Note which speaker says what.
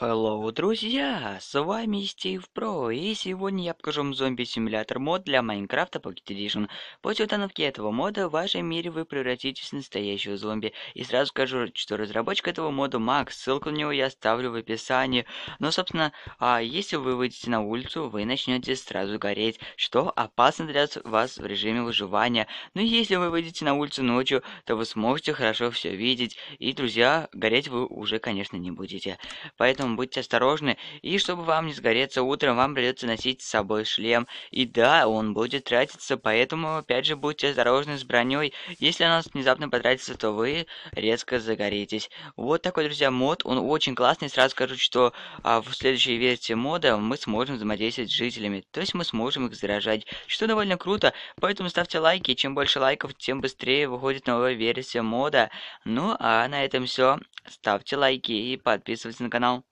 Speaker 1: Hello, друзья! С вами Стив Про, и сегодня я покажу вам зомби-симулятор мод для Майнкрафта Pocket Edition. После установки этого мода в вашем мире вы превратитесь в настоящего зомби. И сразу скажу, что разработчик этого мода Макс, ссылку на него я оставлю в описании. Но, собственно, а если вы выйдете на улицу, вы начнете сразу гореть, что опасно для вас в режиме выживания. Но если вы выйдете на улицу ночью, то вы сможете хорошо все видеть, и, друзья, гореть вы уже, конечно, не будете. Поэтому поэтому будьте осторожны, и чтобы вам не сгореться утром, вам придется носить с собой шлем. И да, он будет тратиться, поэтому опять же будьте осторожны с броней. Если она внезапно потратится, то вы резко загоритесь. Вот такой, друзья, мод. Он очень классный. Сразу скажу, что а, в следующей версии мода мы сможем взаимодействовать с жителями. То есть мы сможем их заражать, что довольно круто. Поэтому ставьте лайки. Чем больше лайков, тем быстрее выходит новая версия мода. Ну а на этом все. Ставьте лайки и подписывайтесь на канал.